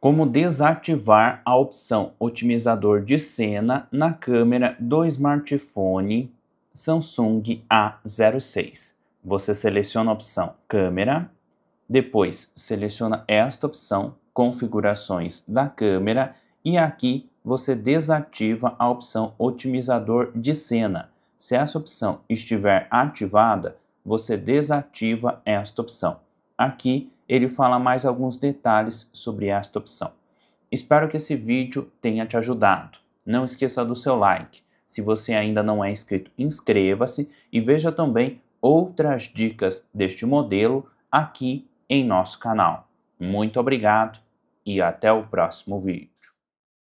como desativar a opção otimizador de cena na câmera do smartphone Samsung A06. Você seleciona a opção câmera, depois seleciona esta opção configurações da câmera e aqui você desativa a opção otimizador de cena. Se essa opção estiver ativada, você desativa esta opção. Aqui ele fala mais alguns detalhes sobre esta opção. Espero que esse vídeo tenha te ajudado. Não esqueça do seu like. Se você ainda não é inscrito, inscreva-se e veja também outras dicas deste modelo aqui em nosso canal. Muito obrigado e até o próximo vídeo.